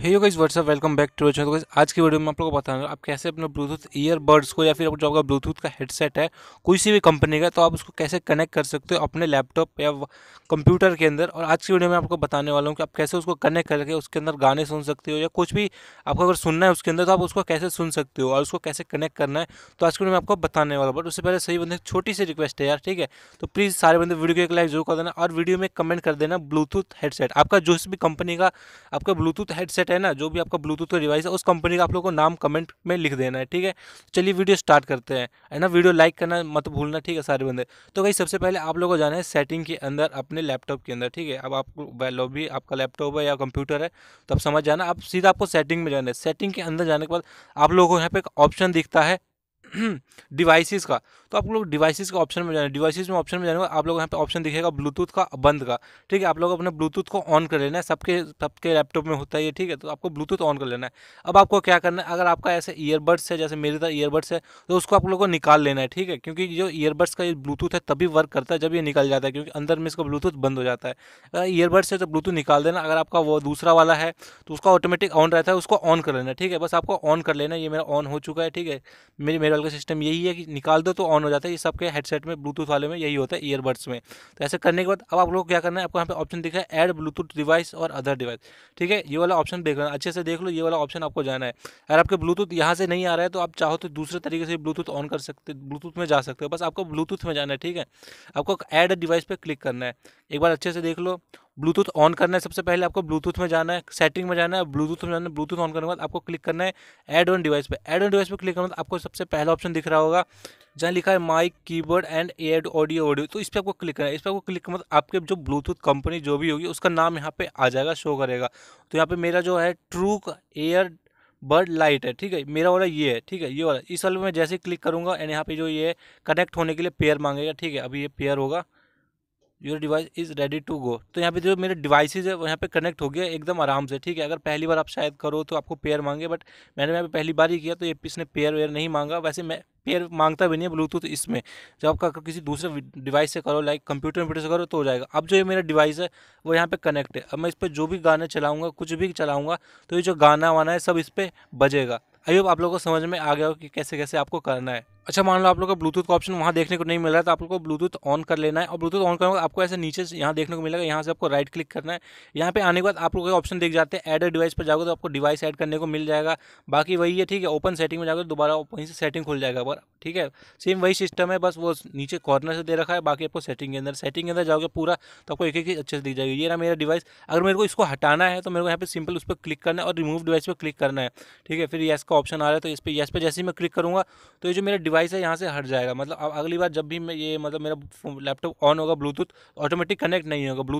hey yo guys what's up welcome back to तो guys आज की वीडियो में आप लोगों को बताऊंगा आप कैसे अपने ब्लूटूथ ईयरबड्स को या फिर जो आपका ब्लूटूथ का हेडसेट है कोई सी भी कंपनी का तो आप उसको कैसे कनेक्ट कर सकते हो अपने लैपटॉप या कंप्यूटर के अंदर और आज की वीडियो में आपको बताने वाला हूँ कि आप कैसे उसको कनेक्ट करके उसके अंदर गाने सुन सकते हो या कुछ भी आपको अगर सुनना है उसके अंदर तो आप उसको कैसे सुन सकते हो और उसको कैसे कनेक्ट करना है तो आज की वीडियो में आपको बताने वाला बट उससे पहले सही बंदे छोटी सी रिक्वेस्ट है यार ठीक है तो प्लीज़ सारे बंदे वीडियो को एक लाइक जरूर कर देना और वीडियो में कमेंट कर देना ब्लूटूथ हेडसेट आपका जो भी कंपनी का आपका ब्लूटूथ हेडसेट हेडसेट है ना जो भी आपका ब्लूटूथ का डिवाइस है उस कंपनी का आप लोग को नाम कमेंट में लिख देना है ठीक है चलिए वीडियो स्टार्ट करते हैं है ना वीडियो लाइक करना मत भूलना ठीक है सारे बंदे तो भाई सबसे पहले आप लोग को जाना है सेटिंग के अंदर अपने लैपटॉप के अंदर ठीक है अब वैलो लॉबी आपका लैपटॉप है या कंप्यूटर है तो आप समझ जाना आप सीधा आपको सेटिंग में जाना है सेटिंग के अंदर जाने के बाद आप लोगों को यहाँ पे एक ऑप्शन दिखता है डिवाइसेस का तो आप लोग डिवाइसेस का ऑप्शन में जाना डिवाइसेस में ऑप्शन में जाने आप लोग यहाँ पे ऑप्शन दिखेगा ब्लूटूथ का बंद का ठीक है आप लोग अपने ब्लूटूथ को ऑन कर लेना है सबके सबके लैपटॉप में होता है ठीक है तो आपको ब्लूटूथ ऑन कर लेना है अब आपको क्या करना है अगर आपका ऐसे ईयरबड्स है जैसे मेरे तरह तो ईयरबड्स है तो उसको आप लोग को निकाल लेना है ठीक है क्योंकि जो ईयरबड्स का ये ब्लूटूथ है तभी वर्क करता है जब ये निकल जाता है क्योंकि अंदर में इसका ब्लूटूथ बंद हो जाता है अगर ईयरबड्स है तो ब्लूटूथ निकाल देना अगर आपका वो दूसरा वाला है तो उसका ऑटोमेटिक ऑन रहता है उसको ऑन कर लेना ठीक है बस आपको ऑन कर लेना ये मेरा ऑन हो चुका है ठीक है मेरी एप्पल का सिस्टम यही है कि निकाल दो तो ऑन हो जाता है ये सबके हेडसेट में ब्लूटूथ वाले में यही होता है ईयरबड्स में तो ऐसे करने के बाद अब आप लोग क्या करना है आपको यहाँ पे ऑप्शन दिखा है add Bluetooth device or other device ठीक है ये वाला ऑप्शन देख लेना अच्छे से देख लो ये वाला ऑप्शन आपको जाना है अगर आपके ब्लूटूथ यहाँ से नहीं आ रहा है तो आप चाहो तो दूसरे तरीके से ब्लूटूथ ऑन कर सकते ब्लूटूथ में जा सकते हो बस आपको ब्लूटूथ में जाना है ठीक है आपको एड डिवाइस पर क्लिक करना है एक बार अच्छे से देख लो ब्लूटूथ ऑन करना है सबसे पहले आपको ब्लूटूथ में जाना है सेटिंग में जाना है ब्लूटूथ में जाना है ब्लूटूथ ऑन करने के बाद आपको क्लिक करना है एड ऑन डिवाइस पे एड ऑन डिवाइस पे क्लिक करने के बाद आपको सबसे पहला ऑप्शन दिख रहा होगा जहाँ लिखा है mic keyboard and add audio audio तो इस पर आपको क्लिक करना है इस पर आपको क्लिक मतलब आपके जो ब्लूटूथ कंपनी जो भी होगी उसका नाम यहाँ पे आ जाएगा शो करेगा तो यहाँ पे मेरा जो है ट्रू एयर बर्ड लाइट है ठीक है मेरा वाला ये है ठीक है ये वाला इस वाले में जैसे क्लिक करूँगा एंड यहाँ पे जो ये कनेक्ट होने के लिए पेयर मांगेगा ठीक है अभी ये पेयर होगा your device is ready to go तो यहाँ पे जो मेरे डिवाइसेज है वो यहाँ पे कनेक्ट हो गया एकदम आराम से ठीक है अगर पहली बार आप शायद करो तो आपको पेयर मांगे बट मैंने यहाँ पे पहली बार ही किया तो ये इसने पेयर वेयर नहीं मांगा वैसे मैं पेयर मांगता भी नहीं है ब्लूटूथ इसमें जब आपका किसी दूसरे डिवाइस से करो लाइक कंप्यूटर वम्प्यूटर से करो तो हो जाएगा अब जो ये मेरा डिवाइस है वो यहाँ पर कनेक्ट है अब मैं इस पर जो भी गाने चलाऊँगा कुछ भी चलाऊँगा तो ये जो गाना वाना है सब इस पर बजेगा अभी आप लोगों को समझ में आ गया हो कि कैसे कैसे आपको करना है अच्छा मान लो आप लोग का ब्लूटूथ का ऑप्शन वहाँ देखने को नहीं मिल रहा है तो आप लोग को ब्लूटूथ ऑन कर लेना है और ब्लूटूथ ऑन करने आपको ऐसे नीचे यहाँ देखने को मिलेगा यहाँ से आपको राइट क्लिक करना है यहाँ पे आने के बाद आप लोग ऑप्शन देख जाते हैं ऐड डिवाइस पर जाओगे तो आपको डिवाइस ऐड करने को मिल जाएगा बाकी वही है ठीक है ओपन सेटिंग में जाओगे तो दोबारा वहीं से सेटिंग खुल जाएगा पर ठीक है सेम वही सिस्टम है बस वो नीचे कॉर्नर से दे रखा है बाकी आपको सेटिंग के अंदर सेटिंग के अंदर जाओगे पूरा तो आपको एक एक अच्छे से दिख जाएगी ये ना मेरा डिवाइस अगर मेरे को इसको हटाना है तो मेरे को यहाँ पर सिंपल उस पर क्लिक करना है और रिमूव डिवाइस पर क्लिक करना है ठीक है फिर येस का ऑप्शन आ रहा है तो इस पर येस पर जैसे ही मैं क्लिक करूँगा तो ये जो मेरा डिवाइस डिवाइस है यहाँ से हट जाएगा मतलब अगली बार जब भी मैं ये मतलब मेरा लैपटॉप ऑन होगा ब्लूटूथ ऑटोमेटिक कनेक्ट नहीं होगा ब्लूटूथ